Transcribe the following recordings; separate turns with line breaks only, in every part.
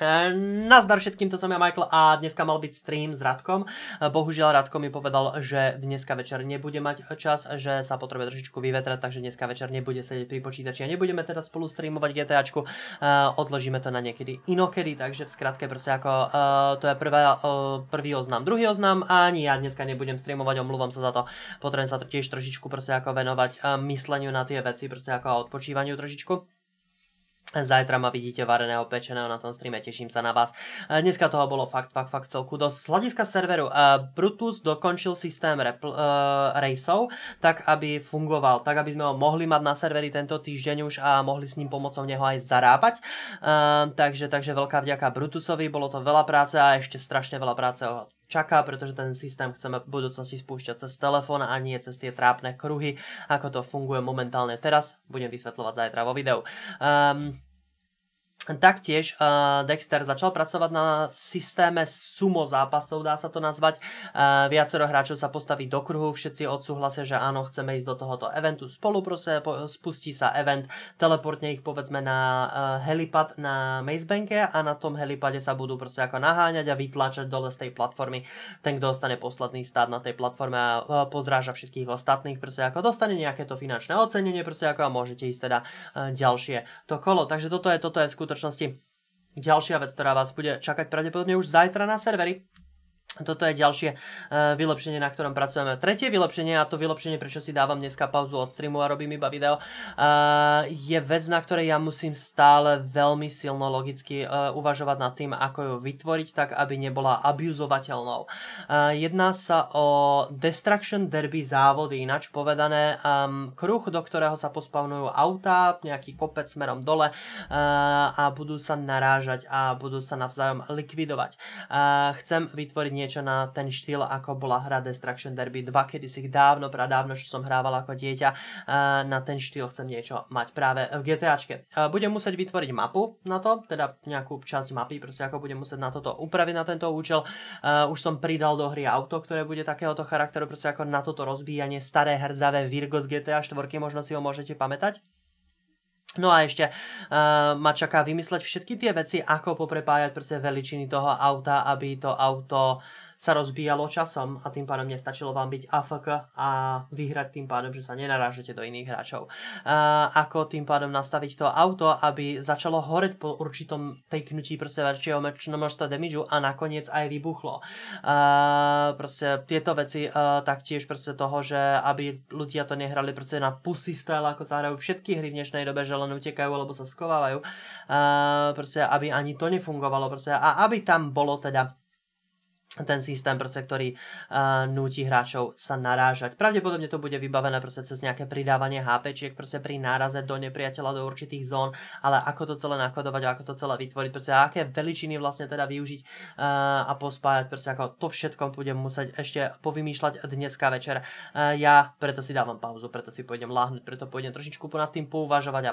Ehm, nazdar všetkým, to som ja Michael a dneska mal byť stream s Radkom. Ehm, bohužiaľ Radko mi povedal, že dneska večer nebude mať čas, že sa potrebuje trošičku vyvetrať, takže dneska večer nebude sedieť pri počítači a nebudeme teda spolu streamovať GTAčku. Ehm, odložíme to na niekedy inokedy, takže v skratke proste ako to je prvý oznam, druhý oznam a ani ja dneska nebudem streamovať, omluvam sa za to. Potrebujem sa tiež trošičku proste ako venovať mysleniu na tie veci, proste ako odpočívaniu trošičku. Zajtra ma vidíte vareného, pečeného na tom streame, teším sa na vás. E, dneska toho bolo fakt, fakt, fakt celku dosť. Z hľadiska serveru, e, Brutus dokončil systém rejsov, e, tak aby fungoval, tak aby sme ho mohli mať na serveri tento týždeň už a mohli s ním pomocou neho aj zarábať. takže, takže veľká vďaka Brutusovi, bolo to veľa práce a ešte strašne veľa práce čaká, pretože ten systém chceme v budúcnosti spúšťať cez telefón a nie cez tie trápne kruhy, ako to funguje momentálne teraz. Budem vysvetľovať zajtra vo videu. Um, Taktiež eh, Dexter začal pracovať na systéme sumo zápasov, dá sa to nazvať. Eh, viacero hráčov sa postaví do kruhu, všetci odsúhlasia, že áno, chceme ísť do tohoto eventu spolu, proste spustí sa event, teleportne ich povedzme na eh, helipad na Mazebanke a na tom helipade sa budú proste ako naháňať a vytlačať dole z tej platformy. Ten, kto dostane posledný stát na tej platforme a pozráža všetkých ostatných, proste ako dostane nejaké to finančné ocenenie, proste ako a môžete ísť teda ďalšie to kolo. Takže toto je, toto je skutočnosti. Ďalšia vec, ktorá vás bude čakať pravdepodobne už zajtra na servery, toto je ďalšie eh, vylepšenie, na ktorom pracujeme. Tretie vylepšenie, a to vylepšenie, prečo si dávam dneska pauzu od streamu a robím iba video, eh, je vec, na ktorej ja musím stále veľmi silno logicky eh, uvažovať nad tým, ako ju vytvoriť, tak aby nebola abuzovateľnou. Jedná sa o Destruction Derby závody, ináč povedané ehm, kruh, do ktorého sa pospavnujú autá, nejaký kopec smerom dole a budú sa narážať a budú sa navzájom likvidovať. Chcem vytvoriť niečo niečo na ten štýl, ako bola hra Destruction Derby 2, kedy si ich dávno, pradávno, čo som hrával ako dieťa, na ten štýl chcem niečo mať práve v GTAčke. Budem musieť vytvoriť mapu na to, teda nejakú časť mapy, proste ako budem musieť na toto upraviť na tento účel. Už som pridal do hry auto, ktoré bude takéhoto charakteru, proste ako na toto rozbíjanie staré hrdzavé Virgo z GTA 4, možno si ho môžete pamätať. No a ešte uh, ma čaká vymysleť všetky tie veci, ako poprepájať proste veličiny toho auta, aby to auto sa rozbíjalo časom a tým pádom nestačilo vám byť AFK a vyhrať tým pádom, že sa nenarážete do iných hráčov. A ako tým pádom nastaviť to auto, aby začalo horeť po určitom peknutí proste väčšieho množstva damage a nakoniec aj vybuchlo. A proste tieto veci taktiež proste toho, že aby ľudia to nehrali proste na pusy style, ako sa hrajú všetky hry v dnešnej dobe, že len utekajú alebo sa skovávajú. A proste aby ani to nefungovalo proste a aby tam bolo teda ten systém, proste, ktorý uh, núti hráčov sa narážať. Pravdepodobne to bude vybavené proste cez nejaké pridávanie HPčiek proste pri náraze do nepriateľa do určitých zón, ale ako to celé nakodovať, ako to celé vytvoriť, proste aké veličiny vlastne teda využiť uh, a pospájať, proste ako to všetko budem musieť ešte povymýšľať dneska večer. Uh, ja preto si dávam pauzu, preto si pôjdem láhnuť, preto pôjdem trošičku ponad tým pouvažovať a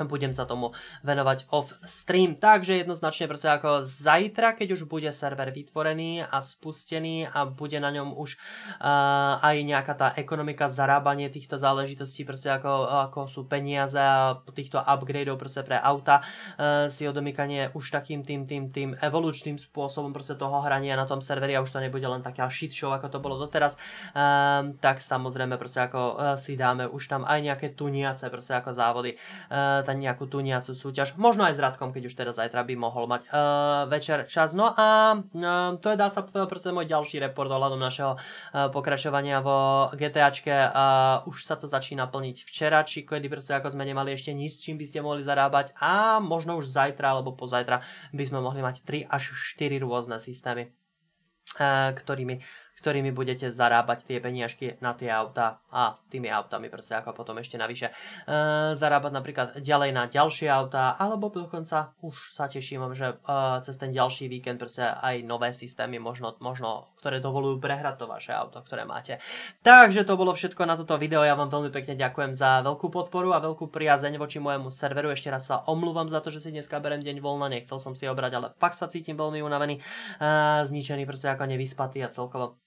budem sa tomu venovať off stream. Takže jednoznačne proste ako zajtra, keď už bude server vytvorený a spustený a bude na ňom už uh, aj nejaká tá ekonomika, zarábanie týchto záležitostí, proste ako, ako sú peniaze a týchto upgradeov proste pre auta, uh, si odomykanie už takým tým, tým, tým evolučným spôsobom proste toho hrania na tom serveri a už to nebude len taká shit show, ako to bolo doteraz, uh, tak samozrejme proste ako uh, si dáme už tam aj nejaké tuniace proste ako závody. Uh, hľadať nejakú tú nejacú súťaž. Možno aj s Radkom, keď už teda zajtra by mohol mať uh, večer čas. No a uh, to je dá sa proste môj ďalší report ohľadom našeho uh, pokračovania vo GTAčke. Uh, už sa to začína plniť včera, či kedy proste ako sme nemali ešte nič, čím by ste mohli zarábať a možno už zajtra alebo pozajtra by sme mohli mať 3 až 4 rôzne systémy ktorými ktorými budete zarábať tie peniažky na tie auta a tými autami proste ako potom ešte navyše e, zarábať napríklad ďalej na ďalšie auta alebo dokonca už sa teším, že e, cez ten ďalší víkend proste aj nové systémy možno, možno ktoré dovolujú prehrať to vaše auto, ktoré máte. Takže to bolo všetko na toto video. Ja vám veľmi pekne ďakujem za veľkú podporu a veľkú priazeň voči môjmu serveru. Ešte raz sa omluvam za to, že si dneska berem deň voľna, nechcel som si obrať, ale fakt sa cítim veľmi unavený, e, zničený, proste ako nevyspatý a celkovo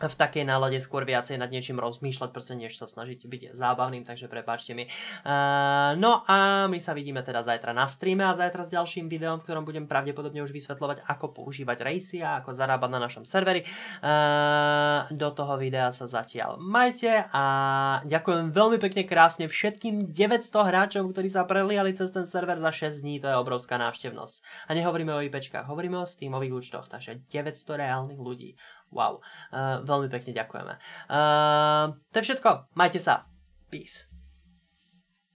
v takej nálade skôr viacej nad niečím rozmýšľať, proste než sa snažiť byť zábavným, takže prepáčte mi. Uh, no a my sa vidíme teda zajtra na streame a zajtra s ďalším videom, v ktorom budem pravdepodobne už vysvetľovať, ako používať rejsy a ako zarábať na našom serveri. Uh, do toho videa sa zatiaľ majte a ďakujem veľmi pekne krásne všetkým 900 hráčom, ktorí sa preliali cez ten server za 6 dní, to je obrovská návštevnosť. A nehovoríme o IPčkách, hovoríme o Steamových účtoch, takže 900 reálnych ľudí. Wow. Uh, veľmi pekne ďakujeme. Uh, to je všetko. Majte sa. Peace.